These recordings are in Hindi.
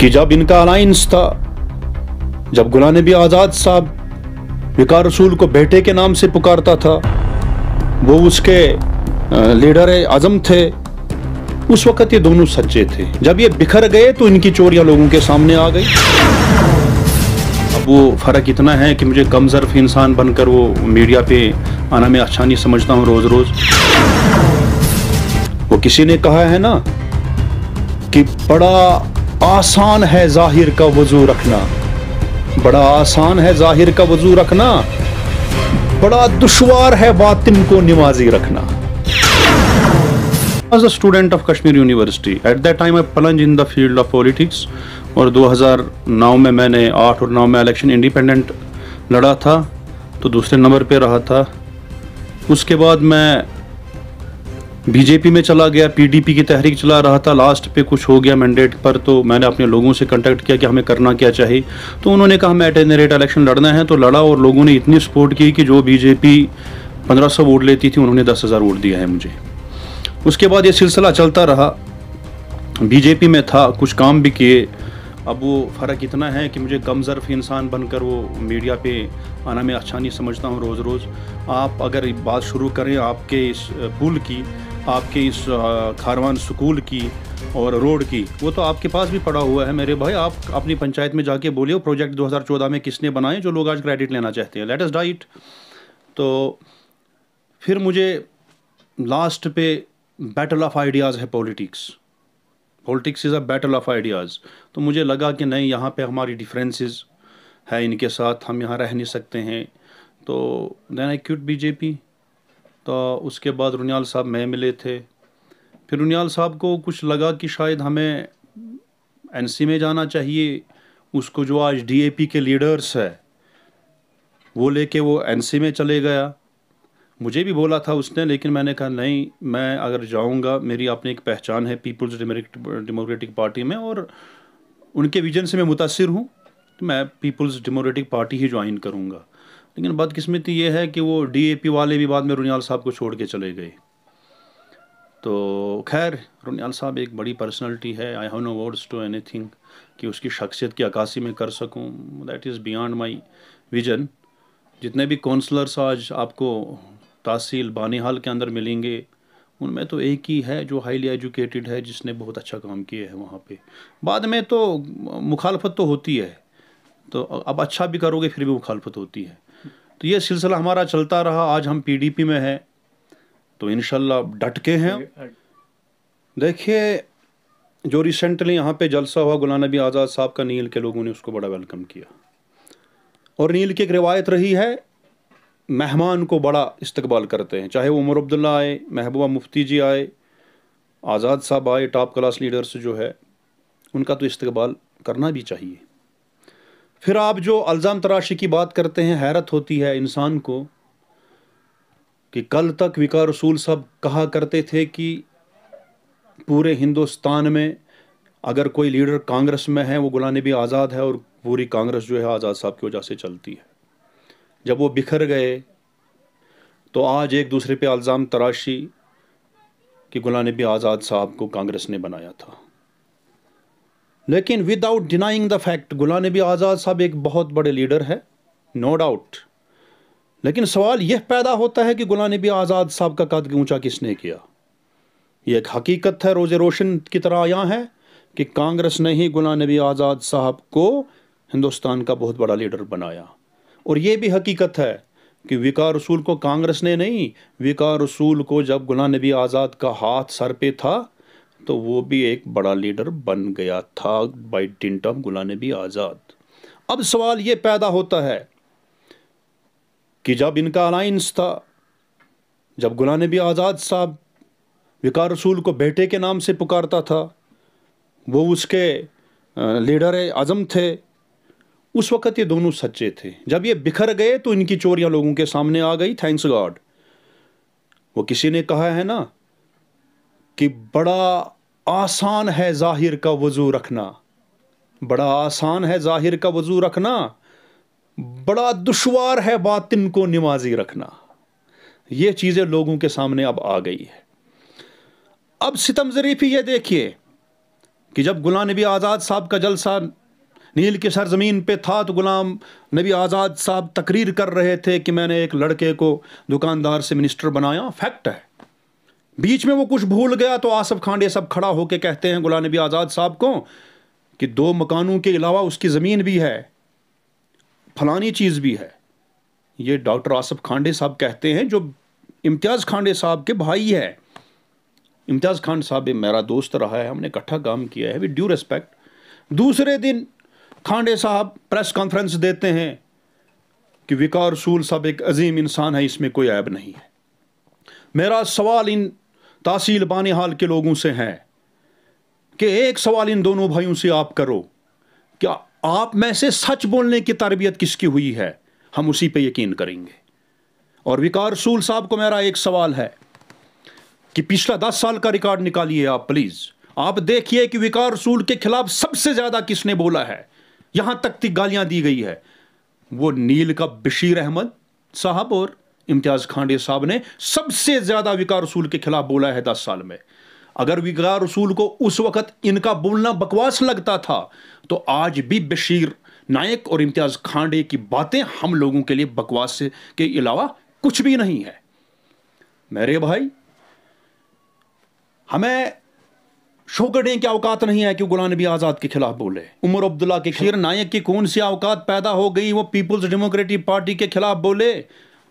कि जब इनका अलायंस था जब गुलाम नबी आज़ाद साहब विकार रसूल को बेटे के नाम से पुकारता था वो उसके लीडर आज़म थे उस वक़्त ये दोनों सच्चे थे जब ये बिखर गए तो इनकी चोरियां लोगों के सामने आ गई अब वो फ़र्क इतना है कि मुझे कमजर्फ इंसान बनकर वो मीडिया पे आना मैं अच्छा नहीं समझता हूँ रोज़ रोज़ वो किसी ने कहा है ना कि बड़ा आसान है जाहिर का वजू रखना बड़ा आसान है जाहिर का वजू रखना बड़ा दुशवार है बातिन को निमाजी रखना as a student of Kashmir University at that time I plunge in the field of politics और 2009 में मैंने 8 और 9 में इलेक्शन इंडिपेंडेंट लड़ा था तो दूसरे नंबर पे रहा था उसके बाद मैं बीजेपी में चला गया पीडीपी की तहरीक चला रहा था लास्ट पे कुछ हो गया मैंडेट पर तो मैंने अपने लोगों से कांटेक्ट किया कि हमें करना क्या चाहिए तो उन्होंने कहा हमें एट एन रेट इलेक्शन लड़ना है तो लड़ा और लोगों ने इतनी सपोर्ट की कि जो बीजेपी पंद्रह सौ वोट लेती थी उन्होंने दस हज़ार वोट दिया है मुझे उसके बाद ये सिलसिला चलता रहा बीजेपी में था कुछ काम भी किए अब वो फ़र्क इतना है कि मुझे कम ज़रफ़ इंसान बनकर वो मीडिया पे आना मैं अच्छा नहीं समझता हूँ रोज़ रोज़ आप अगर बात शुरू करें आपके इस पुल की आपके इस खारवान स्कूल की और रोड की वो तो आपके पास भी पड़ा हुआ है मेरे भाई आप अपनी पंचायत में जाके बोलिए प्रोजेक्ट 2014 में किसने बनाए जो लोग आज क्रेडिट लेना चाहते हैं एस डाइट तो फिर मुझे लास्ट पे बैटल ऑफ आइडियाज़ है politics politics is a battle of ideas तो मुझे लगा कि नहीं यहाँ पे हमारी डिफरेंसेस है इनके साथ हम यहाँ रह नहीं सकते हैं तो देन आई क्यूट बीजेपी तो उसके बाद रुनियाल साहब मैं मिले थे फिर रुनियाल साहब को कुछ लगा कि शायद हमें एनसी में जाना चाहिए उसको जो आज डीएपी के लीडर्स है वो लेके वो एनसी में चले गया मुझे भी बोला था उसने लेकिन मैंने कहा नहीं मैं अगर जाऊंगा मेरी अपनी एक पहचान है पीपल्स डेमोक्रेटिक पार्टी में और उनके विजन से मैं मुतासर हूँ तो मैं पीपल्स डेमोक्रेटिक पार्टी ही ज्वाइन करूँगा लेकिन बदकिस्मती ये है कि वो डीएपी वाले भी बाद में रुनियाल साहब को छोड़ के चले गए तो खैर रुनियाल साहब एक बड़ी पर्सनैलिटी है I have no words to anything कि उसकी शख्सियत की अक्सी में कर सकूँ that is beyond my vision जितने भी कौंसलर्स आज आपको तहसील बानिहाल के अंदर मिलेंगे उनमें तो एक ही है जो हाईली एजुकेटेड है जिसने बहुत अच्छा काम किया है वहाँ पे बाद में तो मुखालफत तो होती है तो अब अच्छा भी करोगे फिर भी मुखालफत होती है तो ये सिलसिला हमारा चलता रहा आज हम पीडीपी में हैं तो इन डट के हैं देखिए जो रिसेंटली यहाँ पे जलसा हुआ गुलाम नबी आज़ाद साहब का नील के लोगों ने उसको बड़ा वेलकम किया और नील की एक रिवायत रही है मेहमान को बड़ा इस्तकबाल करते हैं चाहे वो उमर अब्दुल्ला आए महबूबा मुफ्ती जी आए आज़ाद साहब आए टॉप क्लास लीडर्स जो है उनका तो इस्तकबाल करना भी चाहिए फिर आप जो अल्ज़ाम तराशी की बात करते हैं हैरत होती है इंसान को कि कल तक विकार रसूल साहब कहा करते थे कि पूरे हिंदुस्तान में अगर कोई लीडर कांग्रेस में है वो गुलाम नबी आज़ाद है और पूरी कांग्रेस जो है आज़ाद साहब की वजह से चलती है जब वो बिखर गए तो आज एक दूसरे पे अल्ज़ाम तराशी कि गुलाम नबी आज़ाद साहब को कांग्रेस ने बनाया था लेकिन without denying the fact Ghulam Nabi Azad साहब एक बहुत बड़े लीडर है नो डाउट लेकिन सवाल यह पैदा होता है कि गुलाम नबी आज़ाद साहब का कद ऊंचा किसने किया ये एक हकीकत है रोज़ रोशन की तरह आया है कि कांग्रेस ने ही गुलाम नबी आज़ाद साहब को हिंदुस्तान का बहुत बड़ा लीडर बनाया और ये भी हकीकत है कि विकार रसूल को कांग्रेस ने नहीं विकार रसूल को जब गुलाम नबी आज़ाद का हाथ सर पे था तो वो भी एक बड़ा लीडर बन गया था बाई डिंटम ऑफ गुलाम नबी आज़ाद अब सवाल ये पैदा होता है कि जब इनका अलाइंस था जब गुलाम नबी आज़ाद साहब विकार रसूल को बेटे के नाम से पुकारता था वो उसके लीडर आज़म थे उस वक़्त ये दोनों सच्चे थे जब ये बिखर गए तो इनकी चोरियां लोगों के सामने आ गई थैंक्स गॉड वो किसी ने कहा है ना कि बड़ा आसान है ज़ाहिर का वज़ू रखना बड़ा आसान है ज़ाहिर का वज़ू रखना बड़ा दुशवार है बातिन को नमाजी रखना ये चीज़ें लोगों के सामने अब आ गई है अब सितम ज़रीफी ये देखिए कि जब गुलाम नबी आज़ाद साहब का जलसा नील की सरजमीन पे था तो गुलाम नबी आज़ाद साहब तकरीर कर रहे थे कि मैंने एक लड़के को दुकानदार से मिनिस्टर बनाया फैक्ट है बीच में वो कुछ भूल गया तो आसफ खान ये सब खड़ा होकर कहते हैं गुलाम नबी आज़ाद साहब को कि दो मकानों के अलावा उसकी ज़मीन भी है फलानी चीज़ भी है ये डॉक्टर आसफ खांडे साहब कहते हैं जो इम्तियाज़ खांडे साहब के भाई है इम्तियाज़ खान साहब मेरा दोस्त रहा है हमने इकट्ठा काम किया है विद ड्यू रिस्पेक्ट दूसरे दिन खांडे साहब प्रेस कॉन्फ्रेंस देते हैं कि विकार रसूल साहब एक अजीम इंसान है इसमें कोई ऐब नहीं है मेरा सवाल इन तहसील बानिहाल के लोगों से हैं कि एक सवाल इन दोनों भाइयों से आप करो क्या आप में से सच बोलने की तरबियत किसकी हुई है हम उसी पे यकीन करेंगे और विकार रसूल साहब को मेरा एक सवाल है कि पिछला दस साल का रिकॉर्ड निकालिए आप प्लीज़ आप देखिए कि विकार रसूल के खिलाफ सबसे ज़्यादा किसने बोला है यहां तक की गालियां दी गई है वो नील का बशीर अहमद साहब और इम्तियाज़ खांडे साहब ने सबसे ज़्यादा विकार रसूल के खिलाफ बोला है दस साल में अगर विकार रसूल को उस वक़्त इनका बोलना बकवास लगता था तो आज भी बशीर नायक और इम्तियाज़ खांडे की बातें हम लोगों के लिए बकवास के अलावा कुछ भी नहीं है मेरे भाई हमें शोकड़े के अवकात नहीं है कि गुलाम नबी आज़ाद के खिलाफ बोले उमर अब्दुल्ला के खीर नायक की कौन सी अवकात पैदा हो गई वो पीपुल्स डेमोक्रेटिक पार्टी के खिलाफ बोले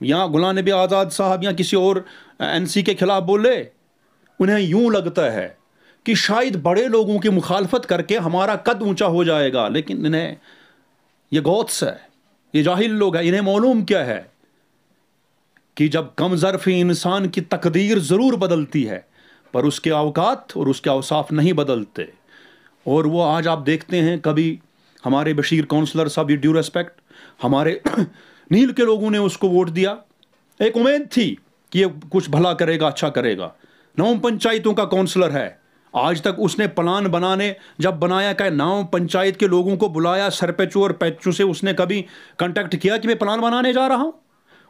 या गुलाम नबी आज़ाद साहब या किसी और एनसी के ख़िलाफ़ बोले उन्हें यूं लगता है कि शायद बड़े लोगों की मुखालफत करके हमारा कद ऊंचा हो जाएगा लेकिन इन्हें ये गौत्स है ये जाहिल लोग हैं इन्हें मालूम क्या है कि जब कम ज़रफ़ी इंसान की तकदीर ज़रूर बदलती है पर उसके अवकात और उसके अवसाफ नहीं बदलते और वो आज आप देखते हैं कभी हमारे बशीर काउंसलर साहब ड्यू रेस्पेक्ट हमारे नील के लोगों ने उसको वोट दिया एक उम्मीद थी कि ये कुछ भला करेगा अच्छा करेगा नौ पंचायतों का काउंसलर है आज तक उसने प्लान बनाने जब बनाया क्या नाव पंचायत के लोगों को बुलाया सरपंचों और पैचू से उसने कभी कांटेक्ट किया कि मैं प्लान बनाने जा रहा हूँ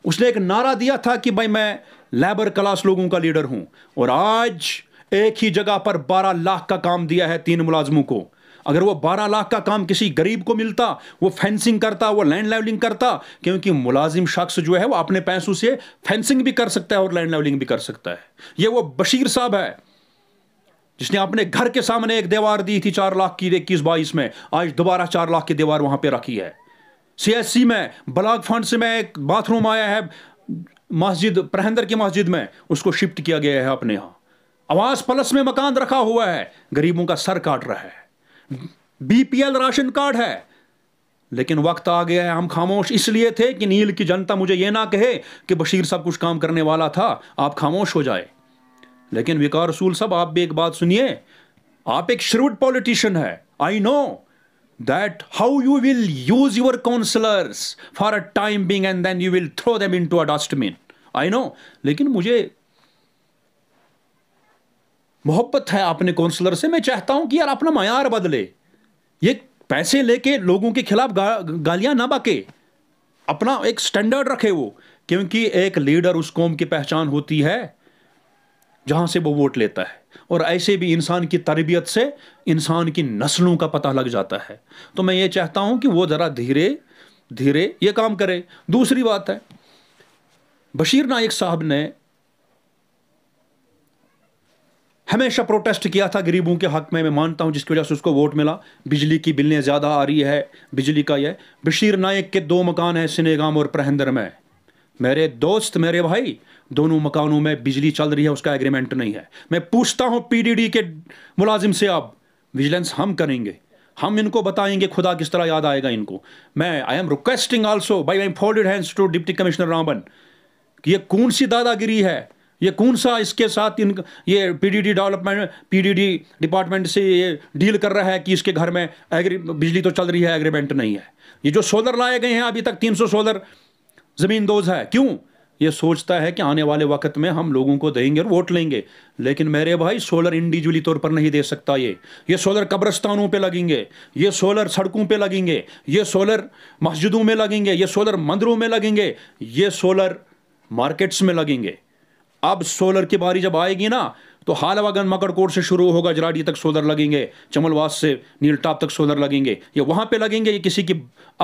उसने एक नारा दिया था कि भाई मैं लेबर क्लास लोगों का लीडर हूँ और आज एक ही जगह पर 12 लाख का काम दिया है तीन मुलाजमों को अगर वो बारह लाख का काम किसी गरीब को मिलता वो फेंसिंग करता वो लैंड लेवलिंग करता क्योंकि मुलाजिम शख्स जो है वो अपने पैसों से फेंसिंग भी कर सकता है और लैंड लेवलिंग भी कर सकता है ये वो बशीर साहब है जिसने अपने घर के सामने एक दीवार दी थी चार लाख की इक्कीस बाईस में आज दोबारा चार लाख की दीवार वहां पर रखी है सीएससी में ब्लॉक फंड से में एक बाथरूम आया है मस्जिद प्रहेंदर की मस्जिद में उसको शिफ्ट किया गया है अपने यहाँ आवास प्लस में मकान रखा हुआ है गरीबों का सर काट रहा है बीपीएल राशन कार्ड है लेकिन वक्त आ गया है हम खामोश इसलिए थे कि नील की जनता मुझे यह ना कहे कि बशीर सब कुछ काम करने वाला था आप खामोश हो जाए लेकिन विकार रसूल साहब आप भी एक बात सुनिए आप एक श्रूड पॉलिटिशियन है I know that how you will use your councillors for a time being and then you will throw throw into a dustbin I know लेकिन मुझे मोहब्बत है अपने काउंसलर से मैं चाहता हूं कि यार अपना मैार बदले ये पैसे लेके लोगों के खिलाफ गा, गालियां ना बके अपना एक स्टैंडर्ड रखे वो क्योंकि एक लीडर उस कौम की पहचान होती है जहां से वो वोट लेता है और ऐसे भी इंसान की तरबियत से इंसान की नस्लों का पता लग जाता है तो मैं ये चाहता हूं कि वो ज़रा धीरे धीरे ये काम करे दूसरी बात है बशीर नायक साहब ने हमेशा प्रोटेस्ट किया था गरीबों के हक में मैं मानता हूँ जिसकी वजह से उसको वोट मिला बिजली की बिलें ज़्यादा आ रही है बिजली का यह बशीर नायक के दो मकान हैं सिनेगाम और प्रहेंद्र में मेरे दोस्त मेरे भाई दोनों मकानों में बिजली चल रही है उसका एग्रीमेंट नहीं है मैं पूछता हूँ पी के मुलाजिम से आप विजिलेंस हम करेंगे हम इनको बताएंगे खुदा किस तरह याद आएगा इनको मैं I am requesting also by folded hands to deputy commissioner Ramban कि ये कौन सी दादागिरी है ये कौन सा इसके साथ इन ये पीडीडी डेवलपमेंट पीडीडी डिपार्टमेंट से ये डील कर रहा है कि इसके घर में एग्री बिजली तो चल रही है एग्रीमेंट नहीं है ये जो सोलर लाए गए हैं अभी तक 300 सोलर ज़मीन दोज है क्यों ये सोचता है कि आने वाले वक्त में हम लोगों को देंगे और वोट लेंगे लेकिन मेरे भाई सोलर इंडिविजुअली तौर पर नहीं दे सकता ये ये सोलर कब्रस्तानों पे लगेंगे ये सोलर सड़कों पे लगेंगे ये सोलर मस्जिदों में लगेंगे ये सोलर मंदिरों में लगेंगे ये सोलर मार्केट्स में लगेंगे अब सोलर की बारी जब आएगी ना तो हालावागन मकड़कोट से शुरू होगा जराडी तक सोलर लगेंगे चमलवास से नीलटाप तक सोलर लगेंगे ये वहाँ पे लगेंगे ये किसी की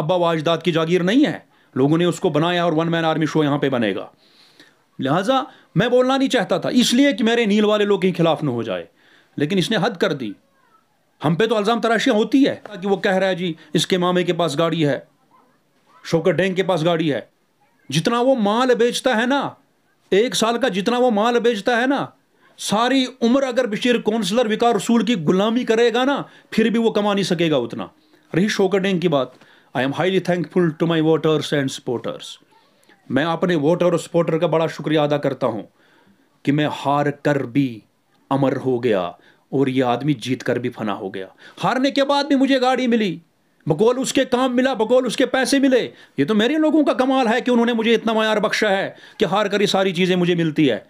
अब्बा वाजदाद की जागीर नहीं है लोगों ने उसको बनाया और वन मैन आर्मी शो यहाँ पे बनेगा लिहाजा मैं बोलना नहीं चाहता था इसलिए कि मेरे नील वाले लोग के खिलाफ न हो जाए लेकिन इसने हद कर दी हम पे तो अल्ज़ाम तराशियाँ होती है कि वो कह रहा है जी इसके मामे के पास गाड़ी है शोकर डेंग के पास गाड़ी है जितना वो माल बेचता है ना एक साल का जितना वो माल बेचता है ना सारी उम्र अगर बशीर कौंसलर विकार रसूल की गुलामी करेगा ना फिर भी वो कमा नहीं सकेगा उतना रही शोकडेंग की बात I am highly thankful to my voters and supporters मैं अपने वोटर और सपोर्टर का बड़ा शुक्रिया अदा करता हूँ कि मैं हार कर भी अमर हो गया और ये आदमी जीत कर भी फना हो गया हारने के बाद भी मुझे गाड़ी मिली बकौल उसके काम मिला बकौल उसके पैसे मिले ये तो मेरे लोगों का कमाल है कि उन्होंने मुझे इतना मैार बख्शा है कि हार कर ये सारी चीज़ें मुझे मिलती है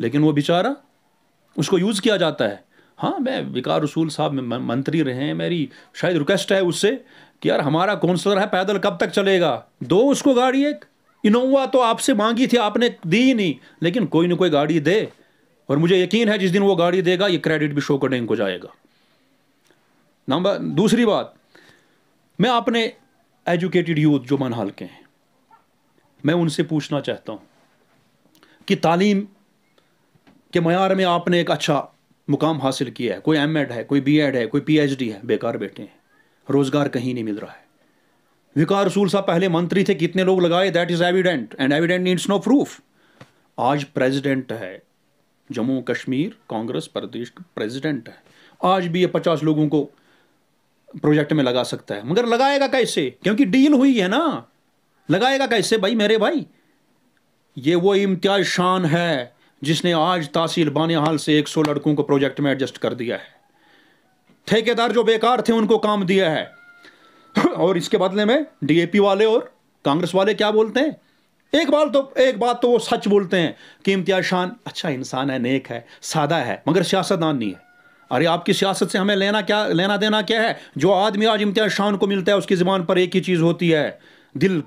लेकिन वो बेचारा उसको यूज़ किया जाता है हाँ मैं विकार रसूल साहब मंत्री रहे हैं मेरी शायद रिक्वेस्ट है उससे कि यार हमारा कौंसलर है पैदल कब तक चलेगा दो उसको गाड़ी एक इनोवा तो आपसे मांगी थी आपने दी ही नहीं लेकिन कोई ना कोई गाड़ी दे और मुझे यकीन है जिस दिन वो गाड़ी देगा ये क्रेडिट भी शो करने को जाएगा नंबर दूसरी बात मैं अपने एजुकेटेड यूथ जो मनहाल के हैं मैं उनसे पूछना चाहता हूं कि तालीम के मैार में आपने एक अच्छा मुकाम हासिल किया है कोई एम एड है कोई बी एड है कोई पी एच डी है बेकार बैठे हैं रोज़गार कहीं नहीं मिल रहा है विकार रसूल साहब पहले मंत्री थे कितने लोग लगाए that is evident and evident needs no proof आज प्रेसिडेंट है जम्मू कश्मीर कांग्रेस प्रदेश प्रेसिडेंट है आज भी ये पचास लोगों को प्रोजेक्ट में लगा सकता है मगर लगाएगा कैसे क्योंकि डील हुई है ना लगाएगा कैसे भाई मेरे भाई ये वो इम्तियाज शान है जिसने आज तहसील बानिहाल से 100 लड़कों को प्रोजेक्ट में एडजस्ट कर दिया है ठेकेदार जो बेकार थे उनको काम दिया है और इसके बदले में डीएपी वाले और कांग्रेस वाले क्या बोलते हैं एक बार तो एक बात तो वो सच बोलते हैं कि इम्तियाज शान अच्छा इंसान है नेक है सादा है मगर सियासतदान नहीं है अरे आपकी सियासत से हमें लेना क्या लेना देना क्या है जो आदमी आज इम्तिया शान को मिलता है उसकी ज़बान पर एक ही चीज़ होती है दिल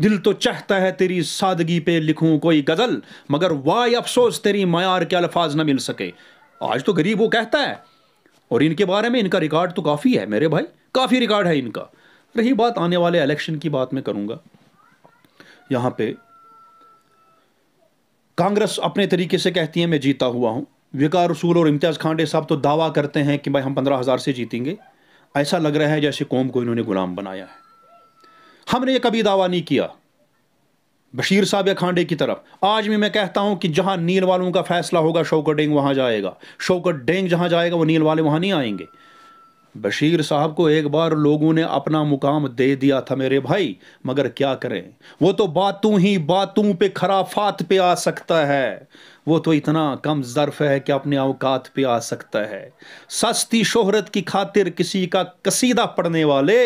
दिल तो चाहता है तेरी सादगी पे लिखूं कोई गज़ल मगर वाह अफसोस तेरी मैार के अल्फाज ना मिल सके आज तो गरीब वो कहता है और इनके बारे में इनका रिकॉर्ड तो काफ़ी है मेरे भाई काफ़ी रिकॉर्ड है इनका रही बात आने वाले इलेक्शन की बात मैं करूँगा यहाँ पे कांग्रेस अपने तरीके से कहती है मैं जीता हुआ हूँ विकार रसूल और इम्तियाज़ खांडे साहब तो दावा करते हैं कि भाई हम पंद्रह हज़ार से जीतेंगे ऐसा लग रहा है जैसे कौम को इन्होंने गुलाम बनाया है हमने ये कभी दावा नहीं किया बशीर साहब या खांडे की तरफ आज भी मैं कहता हूँ कि जहाँ नील वालों का फैसला होगा शौकत डेंग वहाँ जाएगा शौकत डेंग जहाँ जाएगा वो नील वाले वहाँ नहीं आएंगे बशीर साहब को एक बार लोगों ने अपना मुकाम दे दिया था मेरे भाई मगर क्या करें वो तो बातों ही बातों पे खराफात पे आ सकता है वो तो इतना कम ज़र्फ है कि अपने अवकात पे आ सकता है सस्ती शोहरत की खातिर किसी का कसीदा पढ़ने वाले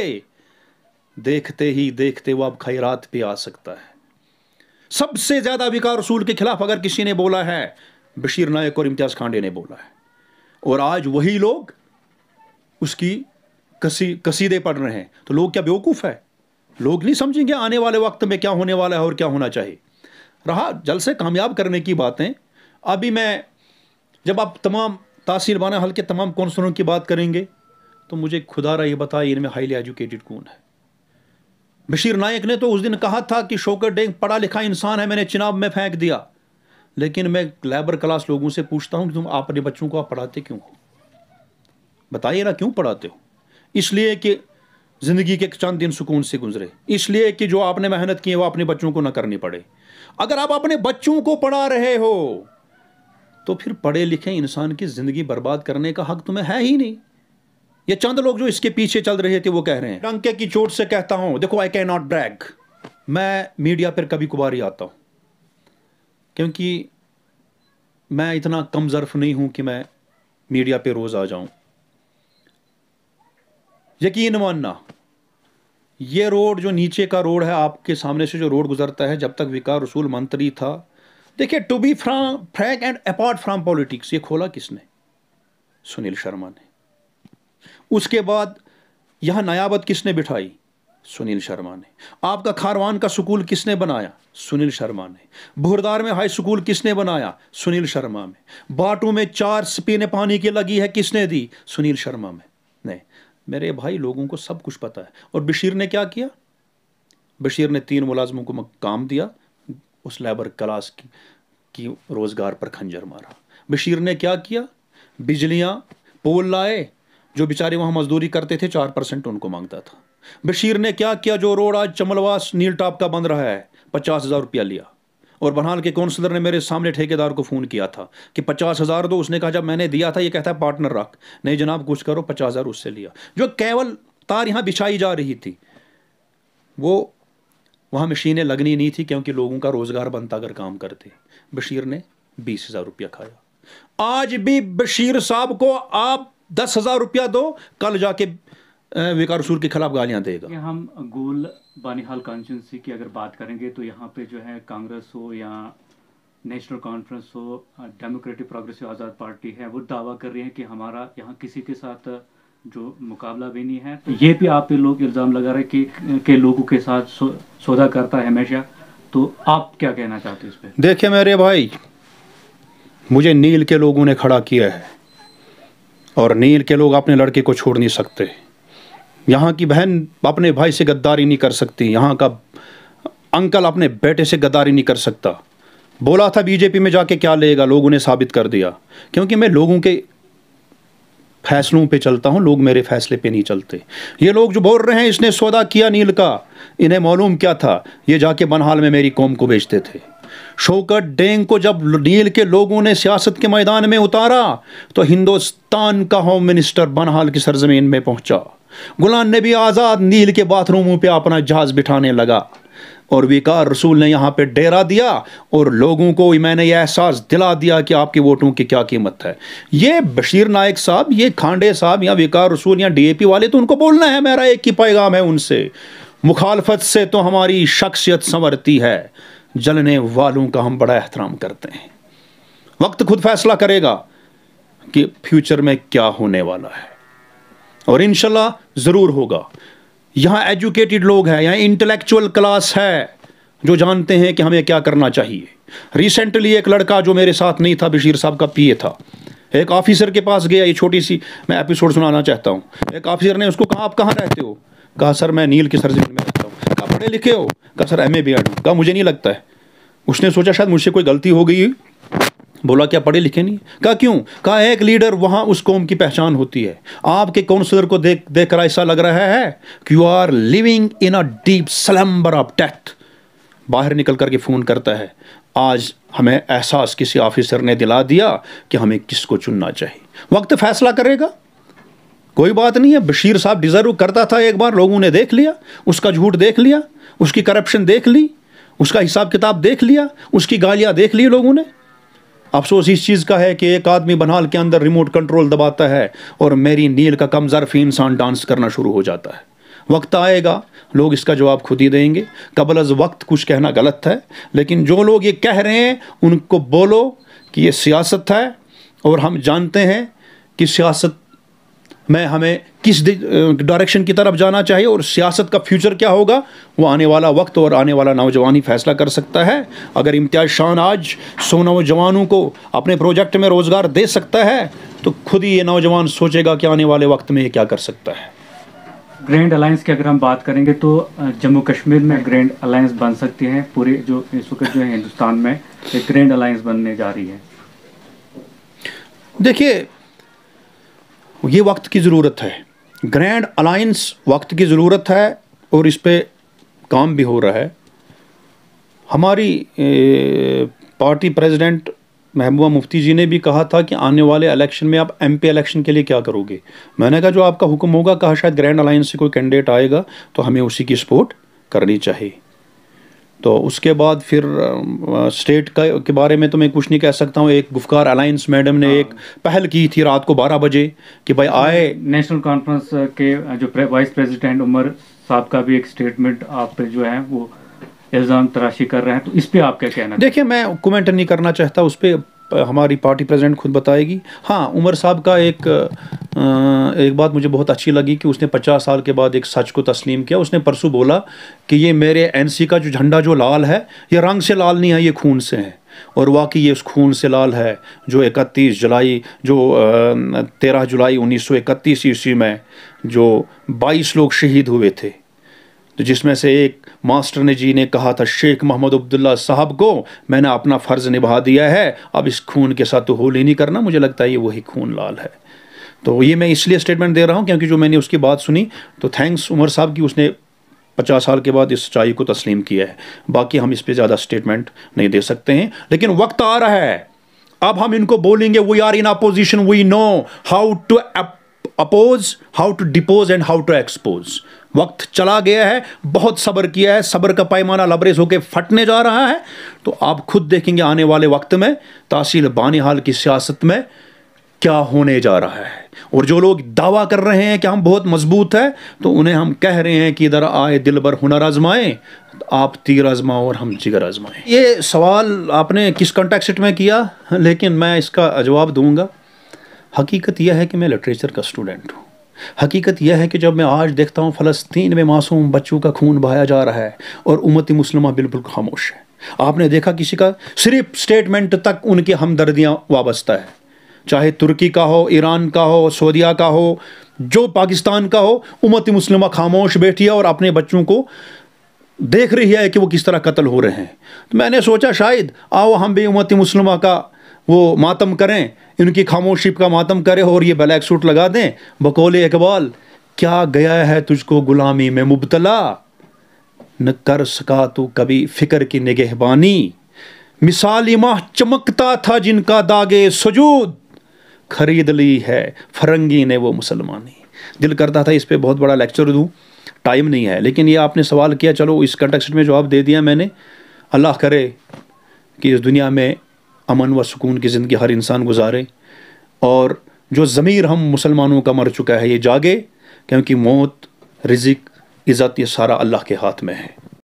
देखते ही देखते वो अब खैरात पे आ सकता है सबसे ज़्यादा विकार रसूल के खिलाफ अगर किसी ने बोला है बशीर नायक और इम्तियाज़ खांडे ने बोला है और आज वही लोग उसकी कसी कसीदे पढ़ रहे हैं तो लोग क्या बेवकूफ़ है लोग नहीं समझेंगे आने वाले वक्त में क्या होने वाला है और क्या होना चाहिए रहा जल से कामयाब करने की बातें अभी मैं जब आप तमाम तासीर बाना हल के तमाम कौनसलों की बात करेंगे तो मुझे खुदा रहा यह बताए इनमें हाईली एजुकेटेड कौन है बशीर नायक ने तो उस दिन कहा था कि शोकर डेंग पढ़ा लिखा इंसान है मैंने चिनाब में फेंक दिया लेकिन मैं लेबर क्लास लोगों से पूछता हूँ कि तुम अपने बच्चों को आप पढ़ाते क्यों हो बताइए ना क्यों पढ़ाते हो इसलिए कि ज़िंदगी के चंद दिन सुकून से गुजरे इसलिए कि जो आपने मेहनत की है वो अपने बच्चों को ना करनी पड़े अगर आप अपने बच्चों को पढ़ा रहे हो तो फिर पढ़े लिखे इंसान की ज़िंदगी बर्बाद करने का हक तुम्हें है ही नहीं ये चंद लोग जो इसके पीछे चल रहे थे वो कह रहे हैं डंके की चोट से कहता हूँ देखो आई कैन नॉट ब्रैग मैं मीडिया पर कभी कुबार ही आता हूँ क्योंकि मैं इतना कम नहीं हूँ कि मैं मीडिया पर रोज़ आ जाऊँ यकीन मानना ये रोड जो नीचे का रोड है आपके सामने से जो रोड गुजरता है जब तक विकार रसूल मंत्री था देखिए to be from frank and apart from politics ये खोला किसने सुनील शर्मा ने उसके बाद यहां नयाबत किसने बिठाई सुनील शर्मा ने आपका खारवान का स्कूल किसने बनाया सुनील शर्मा ने भुरदार में हाई स्कूल किसने बनाया सुनील शर्मा में बाटू में चार पीने पानी की लगी है किसने दी सुनील शर्मा में मेरे भाई लोगों को सब कुछ पता है और बशीर ने क्या किया बशीर ने तीन मुलाजमों को काम दिया उस लेबर क्लास की, की रोज़गार पर खंजर मारा बशीर ने क्या किया बिजलियां पोल लाए जो बेचारे वहां मजदूरी करते थे चार परसेंट उनको मांगता था बशीर ने क्या किया जो रोड आज चमलवास नील टॉप का बन रहा है पचास हज़ार रुपया लिया और बहरहाल के कौंसलर ने मेरे सामने ठेकेदार को फ़ोन किया था कि पचास हज़ार दो उसने कहा जब मैंने दिया था ये कहता है पार्टनर रख नहीं जनाब कुछ करो पचास हज़ार उससे लिया जो केवल तार यहाँ बिछाई जा रही थी वो वहाँ मशीनें लगनी नहीं थी क्योंकि लोगों का रोज़गार बनता अगर काम करते बशीर ने बीस हज़ार रुपया खाया आज भी बशीर साहब को आप दस हज़ार रुपया दो कल जाके विकार सूर के खिलाफ गालियां देगा हम गोल बानिहाल कॉन्स्टिट्यूंसी की अगर बात करेंगे तो यहाँ पे जो है कांग्रेस हो या नेशनल कॉन्फ्रेंस हो डेमोक्रेटिक प्रोग्रेसिव आज़ाद पार्टी है वो दावा कर रही है कि हमारा यहाँ किसी के साथ जो मुकाबला भी नहीं है तो ये भी आप लोग इल्ज़ाम लगा रहे कि के लोगों के साथ सौदा करता है हमेशा तो आप क्या कहना चाहते हैं इस पर देखिए मेरे भाई मुझे नील के लोगों ने खड़ा किया है और नील के लोग अपने लड़के को छोड़ नहीं सकते यहाँ की बहन अपने भाई से गद्दारी नहीं कर सकती यहाँ का अंकल अपने बेटे से गद्दारी नहीं कर सकता बोला था बीजेपी में जाके क्या लेगा लोगों ने साबित कर दिया क्योंकि मैं लोगों के फैसलों पे चलता हूँ लोग मेरे फैसले पे नहीं चलते ये लोग जो बोल रहे हैं इसने सौदा किया नील का इन्हें मालूम क्या था ये जाके बनहाल में मेरी कौम को बेचते थे शोकत डेंग को जब नील के लोगों ने सियासत के मैदान में उतारा तो हिंदुस्तान का होम मिनिस्टर बनहाल की सरजमीन में पहुंचा गुलाम नबी आज़ाद नील के बाथरूमों पे अपना जहाज़ बिठाने लगा और विकार रसूल ने यहाँ पे डेरा दिया और लोगों को मैंने यह एहसास दिला दिया कि आपके वोटों की क्या कीमत है ये बशीर नायक साहब ये खांडे साहब या विकार रसूल या डीएपी वाले तो उनको बोलना है मेरा एक ही पैगाम है उनसे मुखालफत से तो हमारी शख्सियत संवरती है जलने वालों का हम बड़ा एहतराम करते हैं वक्त खुद फैसला करेगा कि फ्यूचर में क्या होने वाला है और इनशाला ज़रूर होगा यहाँ एजुकेटेड लोग हैं यहाँ इंटेलेक्चुअल क्लास है जो जानते हैं कि हमें क्या करना चाहिए रिसेंटली एक लड़का जो मेरे साथ नहीं था बशीर साहब का पीए था एक ऑफिसर के पास गया ये छोटी सी मैं एपिसोड सुनाना चाहता हूँ एक ऑफिसर ने उसको कहा आप कहाँ रहते हो कहा सर मैं नील की सरजमीन में रहता हूँ कहा पढ़े लिखे हो कहा sir M A B Ed कहा मुझे नहीं लगता है उसने सोचा शायद मुझसे कोई गलती हो गई बोला क्या पढ़े लिखे नहीं कहा क्यों कहा एक लीडर वहाँ उस कौम की पहचान होती है आपके काउंसलर को देख देख कर ऐसा लग रहा है कि you are living in a deep slumber of death बाहर निकल करके फ़ोन करता है आज हमें एहसास किसी ऑफिसर ने दिला दिया कि हमें किसको चुनना चाहिए वक्त फैसला करेगा कोई बात नहीं है बशीर साहब डिज़र्व करता था एक बार लोगों ने देख लिया उसका झूठ देख लिया उसकी करप्शन देख ली उसका हिसाब किताब देख लिया उसकी गालियाँ देख ली लोगों ने अफसोस इस चीज़ का है कि एक आदमी बनहाल के अंदर रिमोट कंट्रोल दबाता है और मेरी नील का कम ज़रफ़ी इंसान डांस करना शुरू हो जाता है वक्त आएगा लोग इसका जवाब खुद ही देंगे कबल अज वक्त कुछ कहना गलत है लेकिन जो लोग ये कह रहे हैं उनको बोलो कि ये सियासत है और हम जानते हैं कि सियासत में हमें किस डायरेक्शन की तरफ जाना चाहिए और सियासत का फ्यूचर क्या होगा वो आने वाला वक्त और आने वाला नौजवान ही फैसला कर सकता है अगर इम्तियाज़ शान आज सौ नौजवानों को अपने प्रोजेक्ट में रोज़गार दे सकता है तो खुद ही ये नौजवान सोचेगा कि आने वाले वक्त में ये क्या कर सकता है ग्रैंड अलायंस की अगर हम बात करेंगे तो जम्मू कश्मीर में ग्रैंड अलायंस बन सकती है पूरे जो इस वक्त जो है हिंदुस्तान में एक ग्रैंड अलायंस बनने जा रही है देखिए ये वक्त की ज़रूरत है ग्रैंड अलाइंस वक्त की ज़रूरत है और इस पर काम भी हो रहा है हमारी पार्टी प्रेसिडेंट महबूबा मुफ्ती जी ने भी कहा था कि आने वाले इलेक्शन में आप एमपी इलेक्शन के लिए क्या करोगे मैंने कहा जो आपका हुक्म होगा कहा शायद ग्रैंड अलायंस से कोई कैंडिडेट आएगा तो हमें उसी की सपोर्ट करनी चाहिए तो उसके बाद फिर स्टेट का के बारे में तो मैं कुछ नहीं कह सकता हूँ एक गुफ्कार अलायंस मैडम ने एक हाँ। पहल की थी रात को बारह बजे कि भाई आए नेशनल कॉन्फ्रेंस के जो वाइस प्रेसिडेंट उमर साहब का भी एक स्टेटमेंट आप पे जो है वो इल्ज़ाम तराशी कर रहे हैं तो इस पर आप क्या कहना देखिए मैं कमेंट नहीं करना चाहता उस पर हमारी पार्टी प्रेसिडेंट खुद बताएगी हाँ उमर साहब का एक एक बात मुझे बहुत अच्छी लगी कि उसने पचास साल के बाद एक सच को तस्लीम किया उसने परसों बोला कि ये मेरे एनसी का जो झंडा जो लाल है ये रंग से लाल नहीं है ये खून से है और वाकई ये उस खून से लाल है जो 31 जुलाई जो 13 जुलाई 1931 ईस्वी में जो 22 लोग शहीद हुए थे तो जिसमें से एक मास्टर ने जी ने कहा था शेख मोहम्मद अब्दुल्ला साहब को मैंने अपना फ़र्ज़ निभा दिया है अब इस खून के साथ तो होल ही नहीं करना मुझे लगता है ये वही खून लाल है तो ये मैं इसलिए स्टेटमेंट दे रहा हूँ क्योंकि जो मैंने उसकी बात सुनी तो थैंक्स उमर साहब की उसने पचास साल के बाद इस सच्चाई को तस्लीम किया है बाकी हम इस पर ज़्यादा स्टेटमेंट नहीं दे सकते हैं लेकिन वक्त आ रहा है अब हम इनको बोलेंगे we are in opposition we know how to oppose how to depose and how to expose वक्त चला गया है बहुत सब्र किया है सब्र का पैमाना लबरेज होकर फटने जा रहा है तो आप खुद देखेंगे आने वाले वक्त में तहसील बानिहाल की सियासत में क्या होने जा रहा है और जो लोग दावा कर रहे हैं कि हम बहुत मजबूत है तो उन्हें हम कह रहे हैं कि इधर आए दिल भर हुनर आजमाएं तो आप तीर आजमाओ और हम जिगर आजमाएं ये सवाल आपने किस कॉन्टेक्सट में किया लेकिन मैं इसका जवाब दूंगा हकीकत यह है कि मैं लिटरेचर का स्टूडेंट हूँ हकीकत यह है कि जब मैं आज देखता हूँ फ़लस्तीन में मासूम बच्चों का खून बहाया जा रहा है और उमत मुसलमा बिल्कुल खामोश है आपने देखा किसी का सिर्फ स्टेटमेंट तक उनकी हमदर्दियाँ वाबस्ता है चाहे तुर्की का हो ईरान का हो सऊदिया का हो जो पाकिस्तान का हो उमत मुसलमा खामोश बैठी है और अपने बच्चों को देख रही है कि वो किस तरह कत्ल हो रहे हैं तो मैंने सोचा शायद आओ हम भी उमत मुसलमा का वो मातम करें इनकी खामोशी का मातम करें और ये ब्लैक सूट लगा दें बकौल इकबाल क्या गया है तुझको गुलामी में मुबतला न कर सका तू कभी फिक्र की निगहबानी मिसाली माह चमकता था जिनका दागे सजूद खरीद ली है फरंगी ने वो मुसलमानी दिल करता था इस पर बहुत बड़ा लेक्चर दूँ टाइम नहीं है लेकिन ये आपने सवाल किया चलो इस कंटेक्सट में जवाब दे दिया मैंने अल्लाह करे कि इस दुनिया में अमन व सुकून की ज़िंदगी हर इंसान गुजारे और जो ज़मीर हम मुसलमानों का मर चुका है ये जागे क्योंकि मौत रिजिक इज़्ज़त ये सारा अल्लाह के हाथ में है